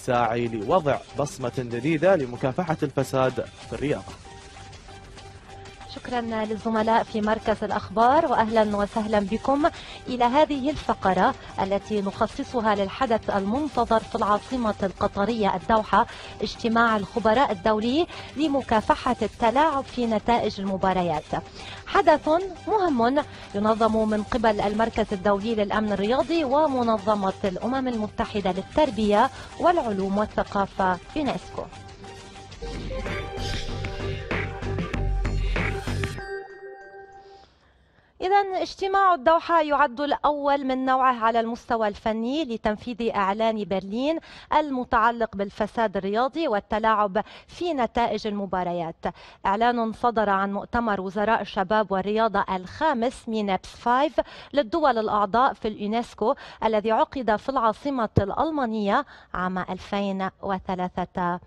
الساعي لوضع بصمة جديدة لمكافحة الفساد في الرياضة شكرا للزملاء في مركز الأخبار وأهلا وسهلا بكم إلى هذه الفقرة التي نخصصها للحدث المنتظر في العاصمة القطرية الدوحة اجتماع الخبراء الدولي لمكافحة التلاعب في نتائج المباريات حدث مهم ينظم من قبل المركز الدولي للأمن الرياضي ومنظمة الأمم المتحدة للتربية والعلوم والثقافة يونسكو إذا اجتماع الدوحة يعد الأول من نوعه على المستوى الفني لتنفيذ إعلان برلين المتعلق بالفساد الرياضي والتلاعب في نتائج المباريات إعلان صدر عن مؤتمر وزراء الشباب والرياضة الخامس مينابس 5 للدول الأعضاء في اليونسكو الذي عقد في العاصمة الألمانية عام 2013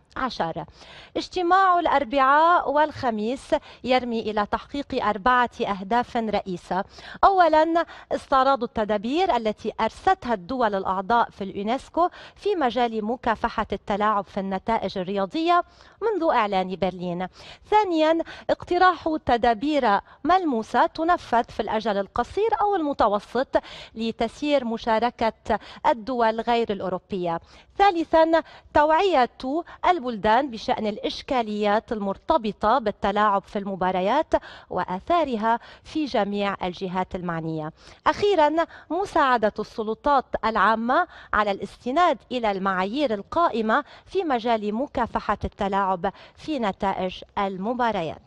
اجتماع الأربعاء والخميس يرمي إلى تحقيق أربعة أهداف رئيسية السادسة أولا استعراض التدابير التي أرستها الدول الأعضاء في اليونسكو في مجال مكافحة التلاعب في النتائج الرياضية منذ إعلان برلين ثانيا اقتراح تدابير ملموسة تنفذ في الأجل القصير أو المتوسط لتسيير مشاركة الدول غير الأوروبية ثالثا توعية البلدان بشأن الإشكاليات المرتبطة بالتلاعب في المباريات وآثارها في جميع الجهات المعنية أخيرا مساعدة السلطات العامة على الاستناد إلى المعايير القائمة في مجال مكافحة التلاعب في نتائج المباريات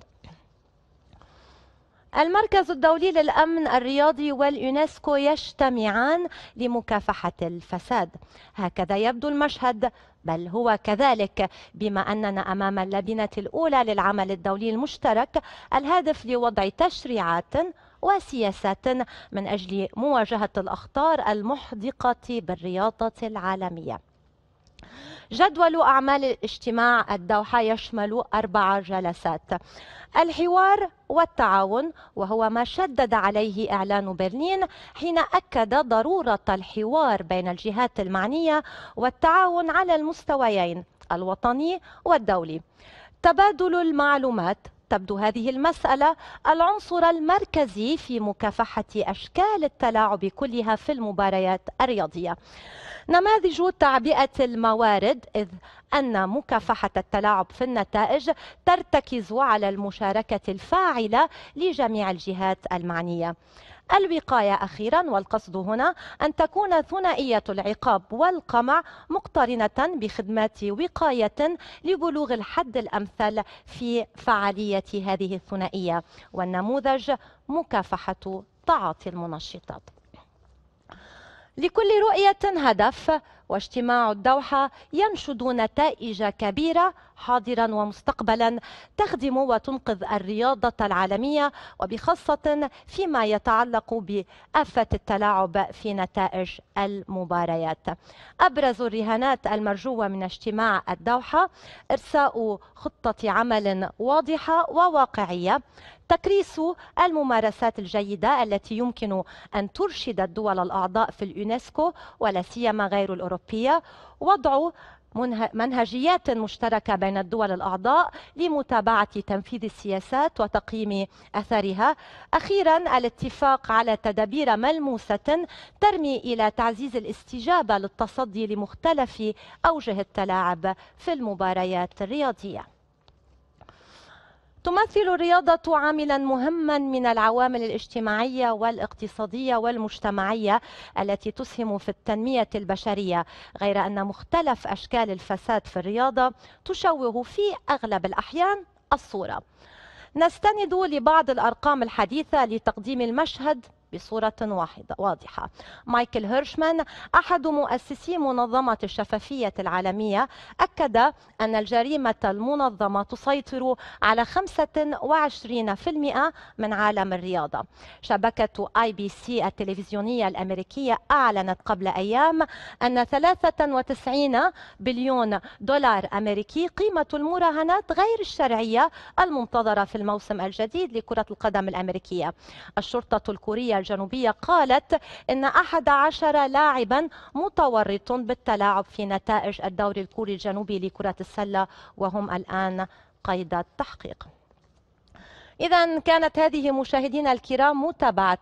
المركز الدولي للأمن الرياضي واليونسكو يجتمعان لمكافحة الفساد هكذا يبدو المشهد بل هو كذلك بما أننا أمام اللبنة الأولى للعمل الدولي المشترك الهادف لوضع تشريعات وسياسات من أجل مواجهة الأخطار المحدقة بالرياضة العالمية جدول أعمال الاجتماع الدوحة يشمل أربع جلسات الحوار والتعاون وهو ما شدد عليه إعلان برلين حين أكد ضرورة الحوار بين الجهات المعنية والتعاون على المستويين الوطني والدولي تبادل المعلومات تبدو هذه المسألة العنصر المركزي في مكافحة أشكال التلاعب كلها في المباريات الرياضية نماذج تعبئة الموارد إذ أن مكافحة التلاعب في النتائج ترتكز على المشاركة الفاعلة لجميع الجهات المعنية الوقاية أخيرا والقصد هنا أن تكون ثنائية العقاب والقمع مقترنة بخدمات وقاية لبلوغ الحد الأمثل في فعالية هذه الثنائية والنموذج مكافحة تعاطي المنشطات لكل رؤية هدف واجتماع الدوحة ينشد نتائج كبيرة حاضرا ومستقبلا تخدم وتنقذ الرياضة العالمية وبخاصة فيما يتعلق بآفة التلاعب في نتائج المباريات أبرز الرهانات المرجوة من اجتماع الدوحة إرساء خطة عمل واضحة وواقعية تكريس الممارسات الجيدة التي يمكن أن ترشد الدول الأعضاء في اليونسكو ولا سيما غير الأوروبية وضع منهجيات مشتركة بين الدول الأعضاء لمتابعة تنفيذ السياسات وتقييم أثرها أخيرا الاتفاق على تدابير ملموسة ترمي إلى تعزيز الاستجابة للتصدي لمختلف أوجه التلاعب في المباريات الرياضية تمثل الرياضة عاملا مهما من العوامل الاجتماعية والاقتصادية والمجتمعية التي تسهم في التنمية البشرية غير أن مختلف أشكال الفساد في الرياضة تشوه في أغلب الأحيان الصورة نستند لبعض الأرقام الحديثة لتقديم المشهد بصورة واحدة واضحة مايكل هيرشمان أحد مؤسسي منظمة الشفافية العالمية أكد أن الجريمة المنظمة تسيطر على 25% من عالم الرياضة شبكة آي بي سي التلفزيونية الأمريكية أعلنت قبل أيام أن 93 بليون دولار أمريكي قيمة المراهنات غير الشرعية المنتظرة في الموسم الجديد لكرة القدم الأمريكية الشرطة الكورية الجنوبية قالت إن أحد عشر لاعبا متورط بالتلاعب في نتائج الدوري الكوري الجنوبي لكرة السلة وهم الآن قيد التحقيق إذا كانت هذه مشاهدينا الكرام متابعة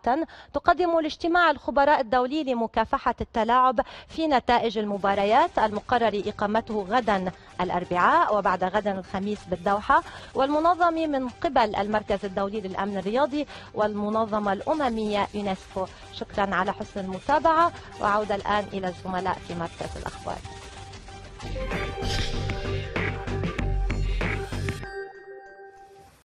تقدم الاجتماع الخبراء الدولي لمكافحة التلاعب في نتائج المباريات المقرر إقامته غدا الأربعاء وبعد غدا الخميس بالدوحة والمنظم من قبل المركز الدولي للأمن الرياضي والمنظمة الأممية يونسكو شكرا على حسن المتابعة وعودة الآن إلى الزملاء في مركز الأخبار